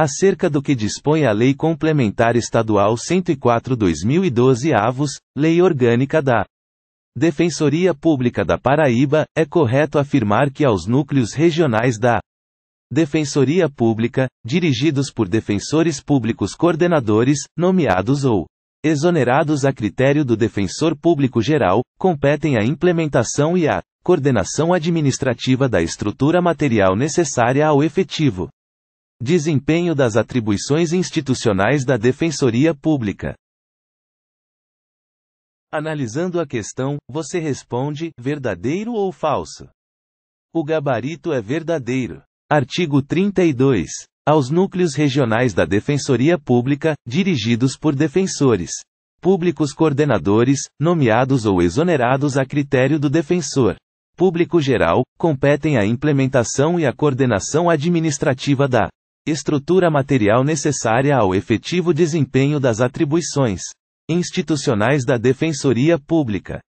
acerca do que dispõe a Lei Complementar Estadual 104/2012 avos, Lei Orgânica da Defensoria Pública da Paraíba, é correto afirmar que aos núcleos regionais da Defensoria Pública, dirigidos por defensores públicos coordenadores, nomeados ou exonerados a critério do Defensor Público Geral, competem a implementação e a coordenação administrativa da estrutura material necessária ao efetivo Desempenho das atribuições institucionais da Defensoria Pública. Analisando a questão, você responde: verdadeiro ou falso? O gabarito é verdadeiro. Artigo 32. Aos núcleos regionais da Defensoria Pública, dirigidos por defensores públicos coordenadores, nomeados ou exonerados a critério do defensor público geral, competem a implementação e a coordenação administrativa da estrutura material necessária ao efetivo desempenho das atribuições institucionais da Defensoria Pública.